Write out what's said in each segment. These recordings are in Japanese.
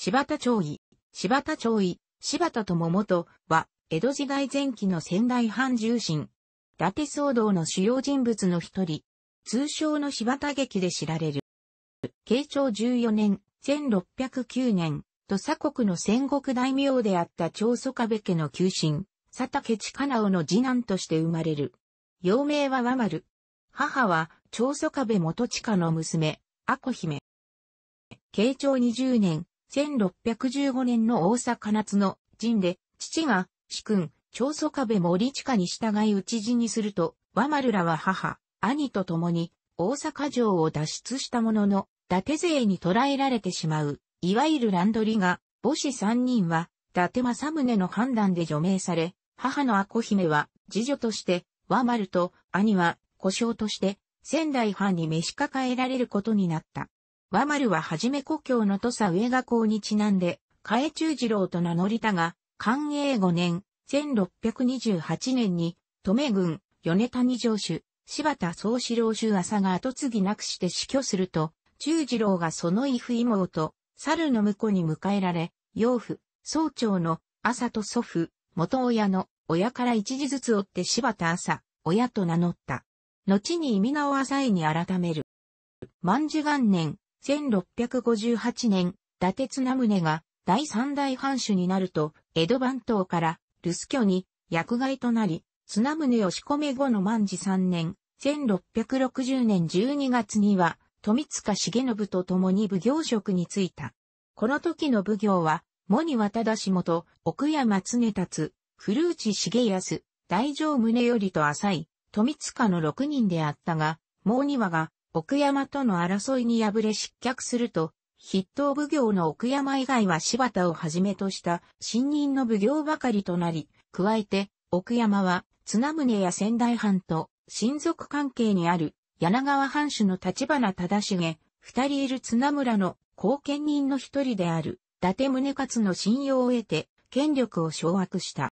柴田町尉、柴田町尉、柴田智元は、江戸時代前期の仙台藩重臣。伊達騒動の主要人物の一人、通称の柴田劇で知られる。慶長14年、1609年、土佐国の戦国大名であった長祖壁家の旧臣、佐竹近直の次男として生まれる。幼名は和丸。母は、長祖壁元親の娘、阿子姫。慶長20年、1615年の大阪夏の陣で、父が、主君、長祖壁森地下に従い討ち死にすると、和丸らは母、兄と共に、大阪城を脱出したものの、伊達勢に捕らえられてしまう、いわゆる乱取りが、母子三人は、伊達政宗の判断で除名され、母の阿子姫は、次女として、和丸と兄は、故障として、仙台藩に召し抱えられることになった。和丸ははじめ故郷の土佐上賀港にちなんで、加江中次郎と名乗りたが、寛永5年、1628年に、留米郡、米谷城主、柴田総四郎主朝が後継ぎなくして死去すると、中次郎がその威夫妹、猿の婿に迎えられ、養父、総長の朝と祖父、元親の親から一時ずつ追って柴田朝、親と名乗った。後に意味名を浅いに改める。万寿元年、1658年、伊達綱宗が第三代藩主になると、江戸番頭から留守居に役外となり、綱宗を仕込め後の万事三年、1660年12月には、富塚重信と共に奉行職に就いた。この時の奉行は、藻庭渡田氏元、奥山常達、古内重康、大城宗よりと浅い、富塚の六人であったが、も庭が奥山との争いに敗れ失脚すると、筆頭奉行の奥山以外は柴田をはじめとした新任の奉行ばかりとなり、加えて奥山は綱宗や仙台藩と親族関係にある柳川藩主の立花忠重、二人いる綱村の後見人の一人である伊達宗勝の信用を得て権力を掌握した。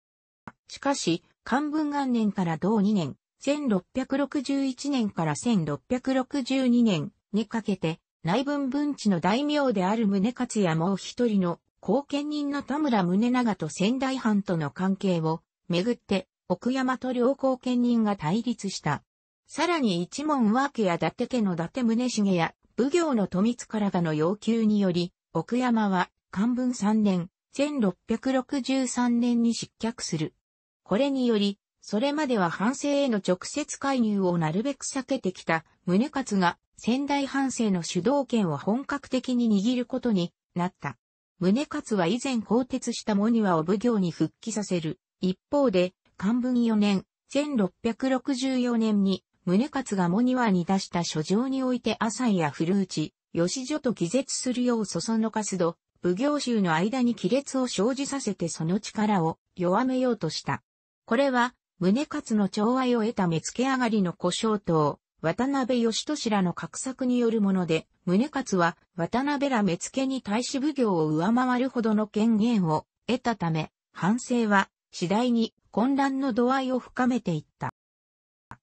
しかし、漢文元年から同2年、1661年から1662年にかけて、内分分地の大名である宗勝やもう一人の後見人の田村宗長と仙台藩との関係をめぐって奥山と両後見人が対立した。さらに一門和家や伊達家の伊達宗重や武行の富津からがの要求により、奥山は漢文3年、1663年に失脚する。これにより、それまでは藩政への直接介入をなるべく避けてきた宗勝が仙台藩政の主導権を本格的に握ることになった。宗勝は以前更迭したモニワを奉行に復帰させる。一方で、漢文4年、1664年に、宗勝がモニワに出した書状において浅井や古内、吉女と気絶するようそそのかすど、奉行衆の間に亀裂を生じさせてその力を弱めようとした。これは、宗勝の寵愛を得た目付上がりの故障党、渡辺義俊らの格策によるもので、宗勝は渡辺ら目付に対し奉行を上回るほどの権限を得たため、反省は次第に混乱の度合いを深めていった。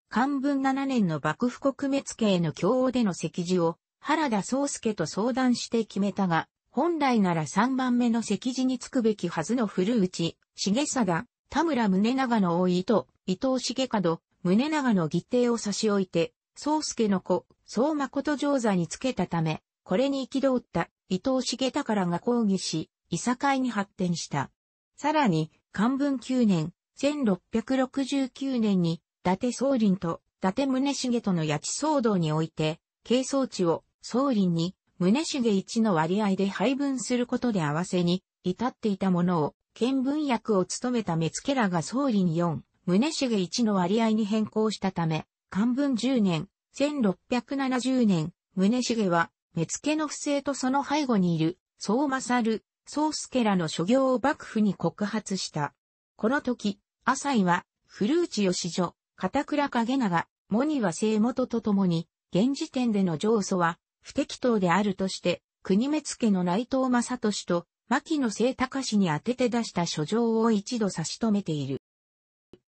漢文7年の幕府国目付への共応での席次を原田宗介と相談して決めたが、本来なら3番目の席次につくべきはずの古内、重貞、田村宗長の老いと、伊藤重門、宗長の義弟を差し置いて、宗介の子、宗誠上座につけたため、これに憤った伊藤重宝が抗議し、いさかいに発展した。さらに、漢文9年、1669年に、伊達宗林と伊達宗重との八地騒動において、係争地を宗林に宗重一の割合で配分することで合わせに至っていたものを見分役を務めた目付らが総理に4、宗重1の割合に変更したため、漢文10年、1670年、宗重は、目付の不正とその背後にいる、総勝、宗助らの諸行を幕府に告発した。この時、浅井は、古内義女、片倉影長、モニは聖元と共に、現時点での上訴は、不適当であるとして、国目付の内藤正俊と、牧野聖隆氏に宛てて出した書状を一度差し止めている。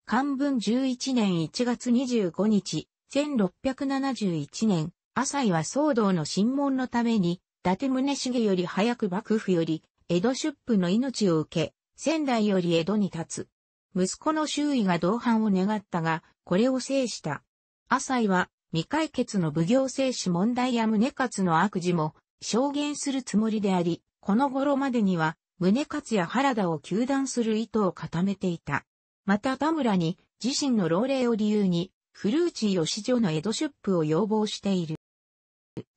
漢文11年1月25日、1671年、朝井は騒動の審問のために、伊達宗茂より早く幕府より、江戸出府の命を受け、仙台より江戸に立つ。息子の周囲が同伴を願ったが、これを制した。朝井は、未解決の奉行制止問題や宗勝の悪事も、証言するつもりであり、この頃までには、宗勝や原田を求断する意図を固めていた。また田村に自身の老齢を理由に、古内義女の江戸出府を要望している。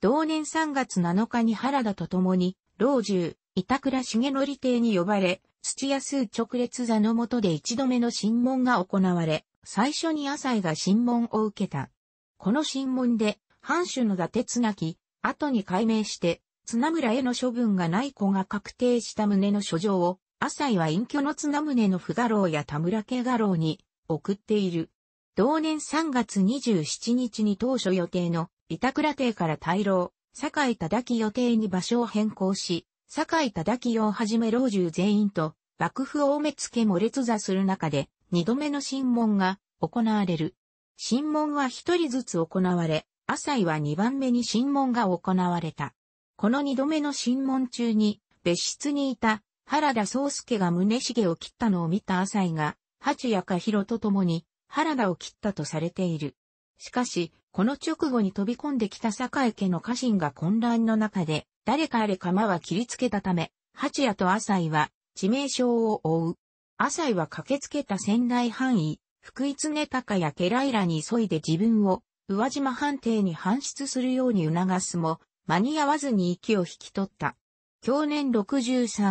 同年3月7日に原田と共に、老中、板倉重則邸に呼ばれ、土屋数直列座の下で一度目の審問が行われ、最初に浅井が審問を受けた。この審問で、藩主の伊達綱木、後に改名して、綱村への処分がない子が確定した旨の書状を、浅井は隠居の綱村の不画廊や田村家画廊に送っている。同年3月27日に当初予定の板倉邸から大老、堺井忠樹予定に場所を変更し、堺井忠樹をはじめ老中全員と幕府大目付も列座する中で、二度目の審問が行われる。審問は一人ずつ行われ、浅井は二番目に審問が行われた。この二度目の審問中に、別室にいた原田宗介が宗茂を切ったのを見た浅井が、八谷か広と共に原田を切ったとされている。しかし、この直後に飛び込んできた坂井家の家臣が混乱の中で、誰かあれ釜は切りつけたため、八谷と浅井は致命傷を負う。浅井は駆けつけた仙台範囲、福井常高や家来らに急いで自分を宇和島藩邸に搬出するように促すも、間に合わずに息を引き取った。去年63。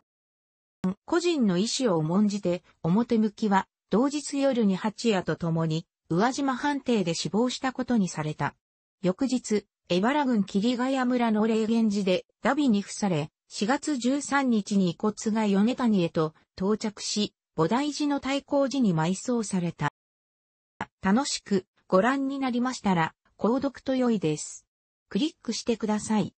個人の意思を重んじて、表向きは、同日夜に八夜と共に、宇和島判定で死亡したことにされた。翌日、江原郡霧ヶ谷村の霊源寺で、ダビに付され、4月13日に遺骨が米谷へと到着し、菩提寺の太閤寺に埋葬された。楽しくご覧になりましたら、購読と良いです。クリックしてください。